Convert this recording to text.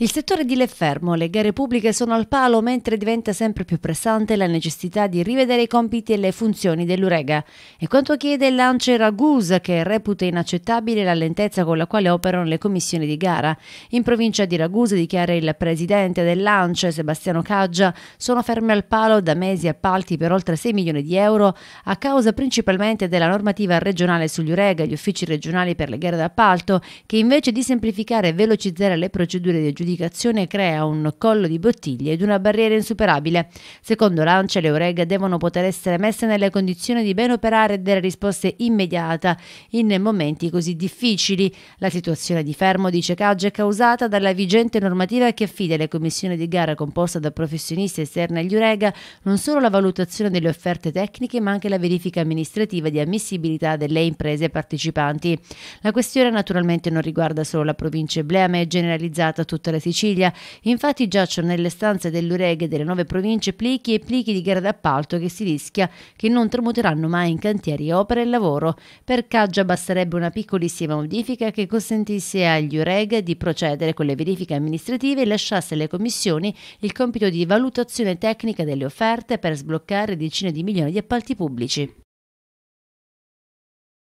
Il settore di Leffermo, le gare pubbliche sono al palo mentre diventa sempre più pressante la necessità di rivedere i compiti e le funzioni dell'Urega. E quanto chiede l'Ance Ragusa che reputa inaccettabile la lentezza con la quale operano le commissioni di gara. In provincia di Ragusa, dichiara il presidente dell'Ance, Sebastiano Caggia, sono ferme al palo da mesi appalti per oltre 6 milioni di euro a causa principalmente della normativa regionale sugli Urega, gli uffici regionali per le gare d'appalto, che invece di semplificare e velocizzare le procedure di giudizio giudicazione crea un collo di bottiglie ed una barriera insuperabile. Secondo l'Ancia, le OREG devono poter essere messe nelle condizioni di ben operare e dare risposte immediate in momenti così difficili. La situazione di fermo di cecaggio è causata dalla vigente normativa che affida alle commissioni di gara composta da professionisti esterni agli UREGA non solo la valutazione delle offerte tecniche ma anche la verifica amministrativa di ammissibilità delle imprese partecipanti. La questione naturalmente non riguarda solo la provincia eblea ma è generalizzata a tutte le della Sicilia. Infatti giacciono nelle stanze dell'Ureghe delle nuove province plichi e plichi di gara d'appalto che si rischia che non tramuteranno mai in cantieri opere e lavoro. Per Caggia basterebbe una piccolissima modifica che consentisse agli Ureg di procedere con le verifiche amministrative e lasciasse alle commissioni il compito di valutazione tecnica delle offerte per sbloccare decine di milioni di appalti pubblici.